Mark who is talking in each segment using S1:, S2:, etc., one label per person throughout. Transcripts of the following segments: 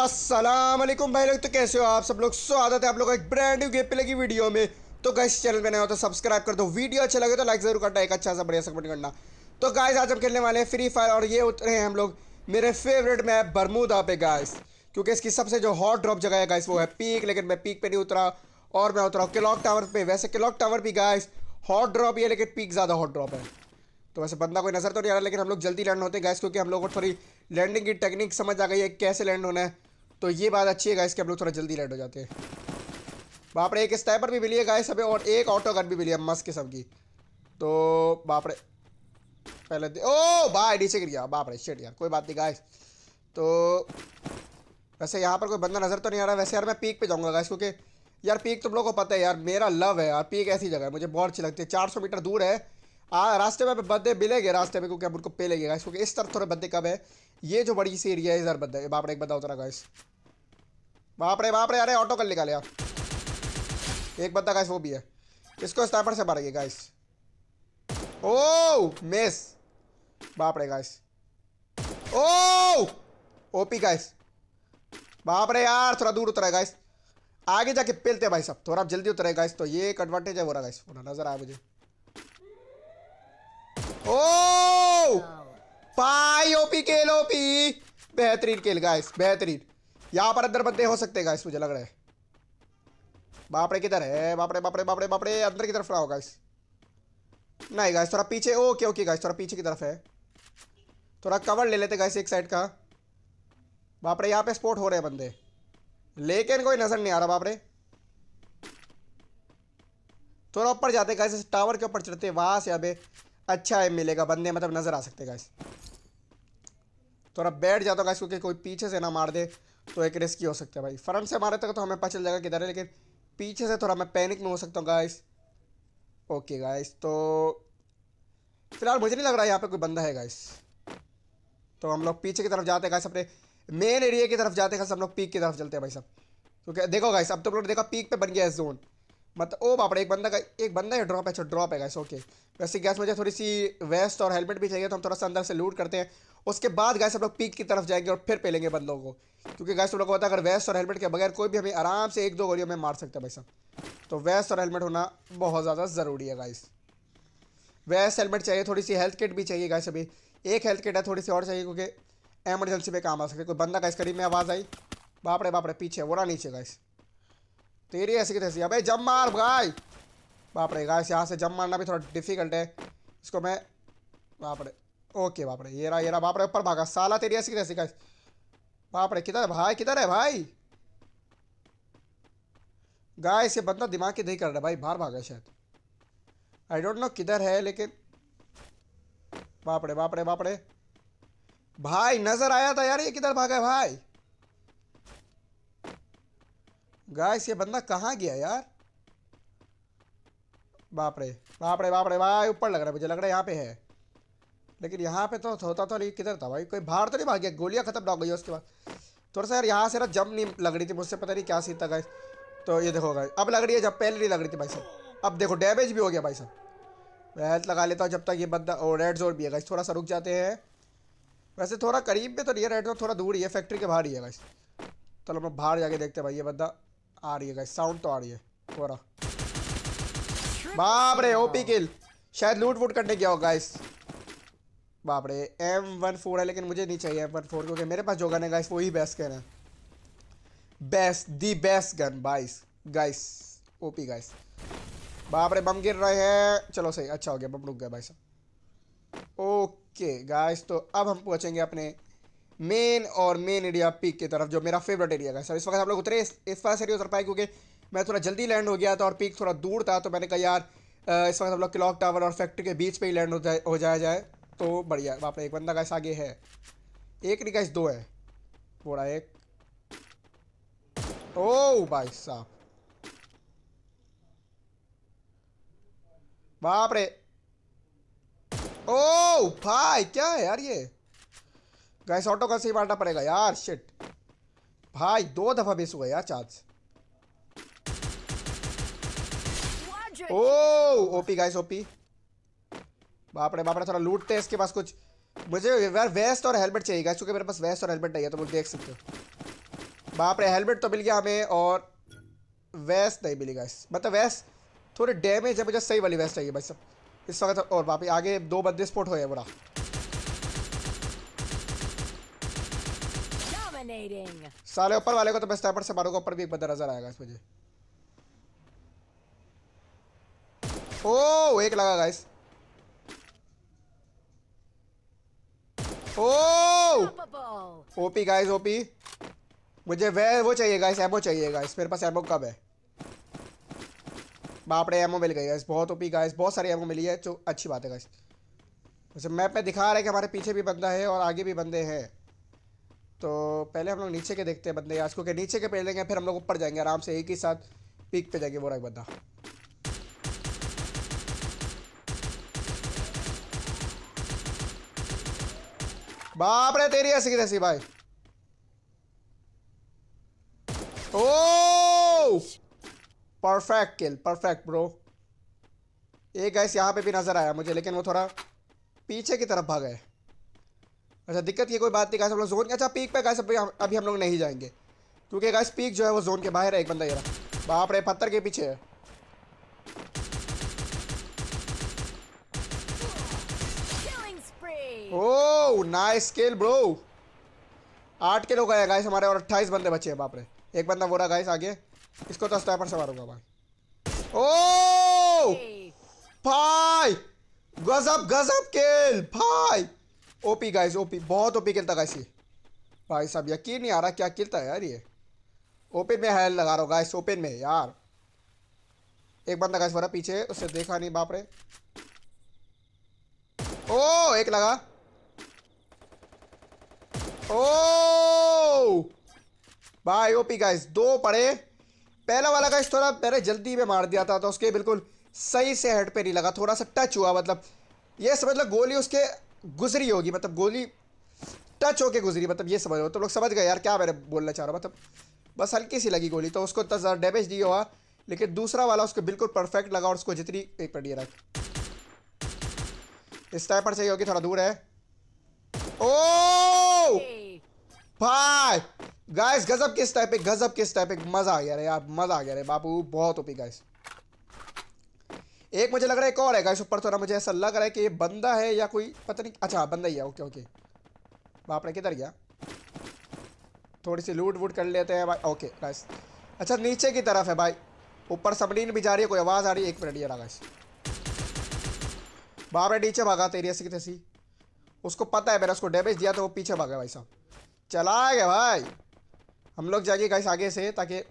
S1: अस्सलाम वालेकुम भाई लोग तो कैसे हो आप सब लोग स्वागत है आप लोग एक ब्रांड न्यू गेम पे लगी वीडियो में तो गाइस चैनल में नया हो तो सब्सक्राइब कर दो वीडियो अच्छा लगे तो लाइक जरूर करना एक अच्छा सा बढ़िया सपोर्ट करना तो गाइस आज हम खेलने वाले हैं फ्री फायर और ये उतरे हैं हम लोग मेरे फेवरेट मैप बरमूदा पे गाइस क्योंकि इसकी सबसे जो हॉट ड्रॉप जगह है गाइस वो है पीक लेकिन मैं पीक पे नहीं उतरा और मैं उतरा हूँ क्लॉक टावर पे वैसे क्लॉक टावर भी गाइस हॉट ड्रॉप ही है लेकिन पीक ज़्यादा हॉट ड्रॉप है तो वैसे बंदा कोई नज़र तो नहीं आ रहा लेकिन हम लोग जल्दी लैंड होते हैं गैस क्योंकि हम लोगों को थोड़ी लैंडिंग की टेक्निक समझ आ गई है कैसे लैंड होना है तो ये बात अच्छी है गाइस कि हम लोग थोड़ा जल्दी रेड हो जाते हैं बाप रे एक स्टाइपर भी मिली है गाइस हमें और एक ऑटो गन भी मिली है मस्त किस्म की तो बाप रे पहले ओ बाय नीचे गिर गया बाप रे शेट यार कोई बात नहीं गाइस तो वैसे यहाँ पर कोई बंदा नज़र तो नहीं आ रहा वैसे यार मैं पीक पे जाऊँगा गाइस क्योंकि यार पीक तुम लोगों को पता है यार मेरा लव है यार पीक ऐसी जगह है मुझे बहुत अच्छी लगती है चार मीटर दूर है आ, रास्ते में बंदे मिलेंगे रास्ते में क्योंकि हम उनको पे लेंगे गाइस क्योंकि इस तरफ थोड़े बंदे कम है ये जो बड़ी सी एरिया है इधर बंदे बाप रे एक बंदा उतरा गाइस बाप रे बाप रे अरे ऑटो कर निकाले यार एक बंदा गाइस वो भी है इसको स्नाइपर से मारेंगे गाइस ओ मेस बाप रे गाइस ओ ओपी गाइस बाप रे यार थोड़ा दूर उतरा गाइस आगे जाके पेलते भाई साहब थोड़ा जल्दी उतरे गाइस तो ये एक एडवांटेज है बोरा गाइस नजर आया मुझे पाई ओपी केल ओपी बेहतरीन केल गाइस बेहतरीन यहाँ पर अंदर बंदे हो सकते हैं गाइस मुझे लग रहा है बापड़े किधर है बापड़े बापड़े बापड़े बापड़े अंदर की तरफ रहा होगा गाइस नहीं गाइस थोड़ा पीछे ओके ओके गाइस थोड़ा पीछे की तरफ है थोड़ा कवर ले लेते गाइस एक साइड का बापड़े यहाँ पे स्पोर्ट हो रहे हैं बंदे लेकिन कोई नज़र नहीं आ रहा बापड़े थोड़ा ऊपर जाते गाइस टावर के ऊपर चढ़ते वहां से अभी अच्छा एम मिलेगा बंदे मतलब नज़र आ सकते गाइस थोड़ा तो बैठ जाता गाइस क्योंकि कोई पीछे से ना मार दे तो एक रिस्की हो सकता है भाई फ्रंट से मारे तक तो, तो हमें पता चल जाएगा किधर है लेकिन पीछे से थोड़ा मैं पैनिक में हो सकता हूँ गाइस ओके गाइस तो फिलहाल मुझे नहीं लग रहा है यहाँ पे कोई बंदा है गाइस तो हम लोग पीछे की तरफ जाते हैं गाइस अपने मेन एरिया की तरफ जाते हैं हम लोग पीक की तरफ चलते हैं भाई सब क्योंकि देखो गाइस अब तो लोग देखा पीक पे बन गया है जोन मतलब ओ बापड़े एक बंदा का एक बंदा है ड्रॉप है अच्छा ड्रॉप है गैस ओके वैसे गैस मुझे थोड़ी सी वेस्ट और हेलमेट भी चाहिए तो हम थोड़ा सा अंदर से लूट करते हैं उसके बाद गैस हम लोग पीक की तरफ जाएंगे और फिर पेलेंगे बंदों को क्योंकि गैस हम लोग को पता अगर वेस्ट और हेलमेट के बगैर कोई भी हमें आराम से एक दो गोलियों में मार सकते हैं भाई साहब तो वेस्ट और हेलमेट होना बहुत ज़्यादा ज़रूरी है गाइस वेस्ट हेलमेट चाहिए थोड़ी सी हेल्थ किट भी चाहिए गैस अभी एक हेल्थ किट है थोड़ी सी और चाहिए क्योंकि एमरजेंसी में काम आ सकते कोई बंदा गाइस करीब में आवाज़ आई बापड़े बापड़े पीछे वो ना नीचे गाइस तेरी ऐसी की तैसी अबे जम मार भाई बाप रे गाइस यहाँ से जम मारना भी थोड़ा डिफिकल्ट है इसको मैं बाप रे ओके बाप रे ये रहा ये रहा बाप रे ऊपर भागा साला तेरी ऐसी की तैसी गाइस बाप रे किधर है भाई किधर है भाई गाइस ये बंदा दिमाग की नहीं कर रहा भाई बाहर भागा शायद आई डोंट नो किधर है लेकिन बापड़े बापड़े बापड़े भाई नज़र आया था यार ये किधर भागा है भाई गाइस ये बंदा कहाँ गया यार बाप रे बाप रे बाप रे भाई ऊपर लग रहा है मुझे लग रहा है यहाँ पे है लेकिन यहाँ पे तो होता तो नहीं किधर था भाई कोई बाहर तो नहीं भाग गया गोलियाँ खत्म ना हो गई उसके बाद थोड़ा सा यार यहाँ से ना जम नहीं लग रही थी मुझसे पता नहीं क्या सीता गाइस तो ये देखो गाइस अब लग रही है जब पहले नहीं लग रही थी भाई साहब अब देखो डैमेज भी हो गया भाई साहब मैं हेल्थ लगा लेता हूँ जब तक ये बंदा और रेड जोन भी है गाइस थोड़ा सा रुक जाते हैं वैसे थोड़ा करीब में तो नहीं है रेड जोन थोड़ा दूर ही है फैक्ट्री के बाहर ही है गाइस चलो हम बाहर जाके देखते हैं भाई ये बंदा आ रही है साउंड तो आ रही है हो रहा बाप रे ओपी किल शायद लूट वूट करने गया होगा इस बाप रे एम वन फोर है लेकिन मुझे नहीं चाहिए एम वन फोर क्योंकि मेरे पास जो गन है गाइस वो ही बेस्ट गन है बेस्ट दी बेस्ट गन बाइस गाइस ओपी गाइस बाप रे बम गिर रहे हैं चलो सही अच्छा हो गया बम रुक गया भाई साहब ओके गाइस तो अब हम पहुंचेंगे अपने मेन और मेन एरिया पीक की तरफ जो मेरा फेवरेट एरिया का सर इस वक्त हम लोग उतरे इस वक्त एरिया उतर पाए क्योंकि मैं थोड़ा जल्दी लैंड हो गया था और पीक थोड़ा दूर था तो मैंने कहा यार इस वक्त हम लोग क्लॉक टावर और फैक्ट्री के बीच पर ही लैंड हो जाए हो जाया जाए तो बढ़िया पर एक बंदा का आगे है एक नहीं गैस दो है बोरा एक ओ भाई साहब बाप रे ओ भाई क्या है यार ये गैस ऑटो का सही बांटना पड़ेगा यार शिट भाई दो दफा बेस हुआ यार चार्ज ओ ओपी गाइस ओपी बापरे रे थोड़ा लूटते हैं इसके पास कुछ मुझे यार वेस्ट और हेलमेट चाहिए गैस क्योंकि मेरे पास वेस्ट और हेलमेट नहीं है तो मुझे देख सकते हो बापरे हेलमेट तो मिल गया हमें और वेस्ट नहीं मिली गैस मतलब वेस्ट थोड़ी डैमेज है मुझे सही वाली वेस्ट चाहिए भाई सब इस वक्त और बाप आगे दो बंदे स्पोर्ट गया बुरा साले ऊपर वाले को तो मैं स्नाइपर से मारूंगा ऊपर भी एक बंदा नजर आएगा इस मुझे ओ एक लगा गाइस ओ ओपी गाइस ओपी मुझे वे वो चाहिए गाइस एमओ चाहिए गाइस मेरे पास एमओ कब है बापड़े रे एमओ मिल गई गाइस बहुत ओपी गाइस बहुत सारी एमओ मिली है जो अच्छी बात है गाइस वैसे मैप में दिखा रहा है कि हमारे पीछे भी बंदा है और आगे भी बंदे हैं तो पहले हम लोग नीचे के देखते हैं बंदे आज के नीचे के पहले लेंगे फिर हम लोग ऊपर जाएंगे आराम से एक ही साथ पीक पे जाएंगे बोरा एक बंदा बाप रे तेरी ऐसी तैसी भाई ओ परफेक्ट किल परफेक्ट ब्रो एक गैस यहाँ पे भी नजर आया मुझे लेकिन वो थोड़ा पीछे की तरफ भाग गए अच्छा दिक्कत की कोई बात नहीं गाइस हम लोग जोन अच्छा पीक पे गाइस अभी हम लोग नहीं जाएंगे क्योंकि गाइस पीक जो है वो जोन के बाहर है एक बंदा यार बाप रे पत्थर के पीछे है ओ नाइस स्केल ब्रो आठ लोग आए गाइस हमारे और अट्ठाईस बंदे बचे हैं बाप रे एक बंदा बोरा गाइस आगे इसको तो स्टाइपर से मारूंगा भाई ओ oh! भाई गजब गजब केल भाई ओपी गाइस ओपी बहुत ओपी खेलता गाइस ये भाई साहब यकीन नहीं आ रहा क्या खेलता है यार ये ओपन में हेल लगा रहा हूँ गाइस ओपन में यार एक बंदा गाइस वरा पीछे उसे देखा नहीं बाप रे ओ एक लगा ओ भाई ओपी गाइस दो पड़े पहला वाला गाइस थोड़ा पहले जल्दी में मार दिया था तो उसके बिल्कुल सही से हेड पे नहीं लगा थोड़ा सा टच हुआ मतलब ये समझ लो गोली उसके गुजरी होगी मतलब गोली टच होके गुजरी मतलब ये समझ रहे हो तो लोग समझ गए यार क्या मैंने बोलना चाह रहा हूँ मतलब बस हल्की सी लगी गोली तो उसको इतना ज़्यादा डैमेज दिया हुआ लेकिन दूसरा वाला उसको बिल्कुल परफेक्ट लगा और उसको जितनी एक मिनट इस टाइप पर चाहिए होगी थोड़ा दूर है ओ भाई गाइस गजब किस टाइप गजब किस टाइप मजा आ गया रे यार मजा आ गया रे बापू बहुत ओपी गाइस एक मुझे लग रहा है एक और है गाइस ऊपर थोड़ा मुझे ऐसा लग रहा है कि ये बंदा है या कोई पता नहीं अच्छा बंदा ही है ओके ओके बाप रे किधर गया थोड़ी सी लूट वूट कर लेते हैं भाई ओके गाइस अच्छा नीचे की तरफ है भाई ऊपर सबरीन भी जा रही है कोई आवाज़ आ रही है एक मिनट ये गाइस बाप रे नीचे भागा तेरी ऐसी तैसी उसको पता है मैंने उसको डैमेज दिया तो वो पीछे भागा भाई साहब चला गया भाई हम लोग जाएंगे गाइस आगे से ताकि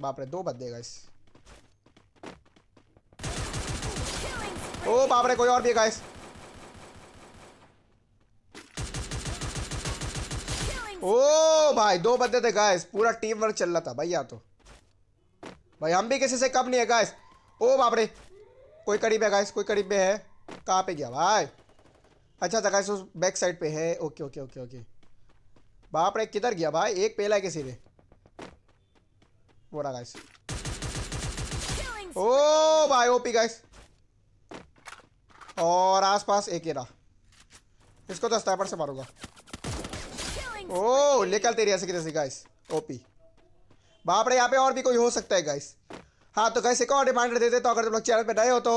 S1: बाप रे दो बंदे गाइस ओ बाप रे कोई और भी गाइस ओ भाई दो बंदे थे गाइस पूरा टीम वर्क चल रहा था भाई यहाँ तो भाई हम भी किसी से कब नहीं है गाइस ओ बाप रे कोई करीब है गाइस कोई करीब में है कहाँ पे गया भाई अच्छा था तो गाइस उस बैक साइड पे है ओके ओके ओके ओके बाप रे किधर गया भाई एक पेला है किसी ने बोरा गाइस ओ भाई ओपी गाइस और आसपास एक एरा इसको तो स्टाइपर से मारूंगा ओ निकल तेरी ऐसे कैसे गाइस ओपी बाप रे यहाँ पे और भी कोई हो सकता है गाइस हाँ तो गाइस एक और रिमाइंडर दे देते तो अगर तुम लोग चैनल पे नए हो तो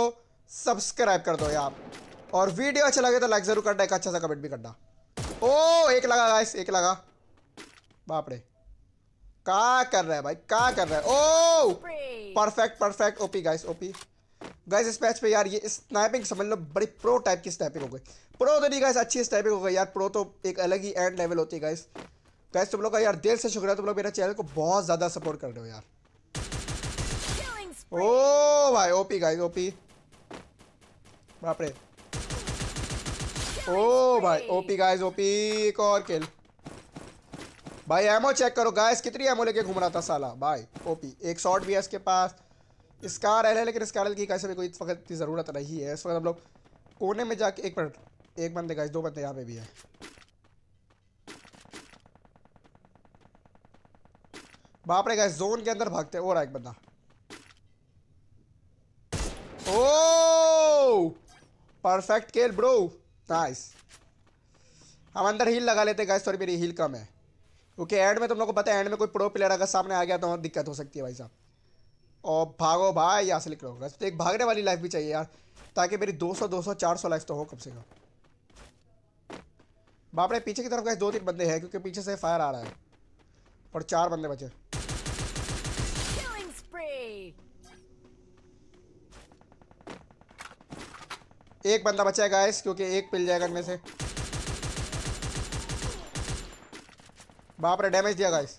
S1: सब्सक्राइब कर दो यार और वीडियो अच्छा लगे तो लाइक ज़रूर करना एक अच्छा सा कमेंट भी करना ओ एक लगा गाइस एक लगा बाप रे का कर रहा है भाई का कर रहा है ओ perfect perfect OP guys OP guys इस मैच पे यार ये स्नैपिंग समझ लो बड़ी प्रो टाइप की स्नैपिंग हो गई प्रो तो नहीं गाइस अच्छी स्नैपिंग हो गई यार प्रो तो एक अलग ही एंड लेवल होती है गाइस गाइस तुम लोग का यार दिल से शुक्रिया तुम लोग मेरे चैनल को बहुत ज़्यादा सपोर्ट कर रहे हो यार ओ भाई ओपी गाइस ओपी बाप रे ओ भाई ओपी गाइस ओपी एक और किल भाई एमओ चेक करो गाइस कितनी एमओ लेके घूम रहा था साला भाई ओपी एक शॉट भी है इसके पास स्कार एल है लेकिन स्कार एल की कैसे भी कोई इस वक्त की ज़रूरत नहीं है इस वक्त हम लोग कोने में जाके एक मिनट एक बंदे का दो बंदे यहाँ पे भी है बाप रे गैस जोन के अंदर भागते हैं और एक बंदा ओ परफेक्ट केल ब्रो नाइस हम अंदर हील लगा लेते गैस थोड़ी मेरी हील कम है क्योंकि एंड में तुम लोग को पता है एंड में कोई प्रो प्लेयर अगर सामने आ गया तो दिक्कत हो सकती है भाई साहब और भागो भाई यहाँ से निकलो वैसे तो एक भागने वाली लाइफ भी चाहिए यार ताकि मेरी 200 200 400 लाइफ तो हो कम से कम बापरे पीछे की तरफ गए दो तीन बंदे हैं क्योंकि पीछे से फायर आ रहा है और चार बंदे बचे एक बंदा बचा है गाइस क्योंकि एक पिल जाएगा इनमें से बाप रे डैमेज दिया गाइस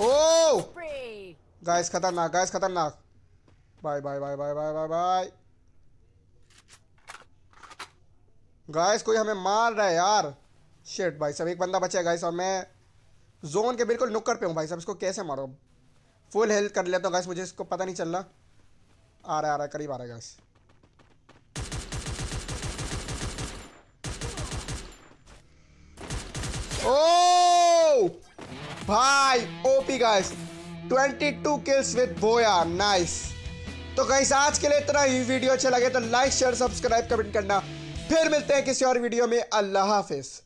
S1: गाइस oh! खतरनाक गाइस खतरनाक bye bye bye bye bye bye bye guys कोई हमें मार रहा है यार शेट भाई सब एक बंदा बचा है गाइस और मैं जोन के बिल्कुल नुक्कर पे हूँ भाई सब इसको कैसे मारो फुल हेल्थ कर लेता हूँ गाइस मुझे इसको पता नहीं चल रहा आ रहा है आ रहा करीब आ रहा है गाइस ओह oh! भाई ओपी गाइस 22 किल्स विद बोया नाइस तो गाइस आज के लिए इतना ही वीडियो अच्छा लगे तो लाइक शेयर सब्सक्राइब कमेंट करना फिर मिलते हैं किसी और वीडियो में अल्लाह हाफिज़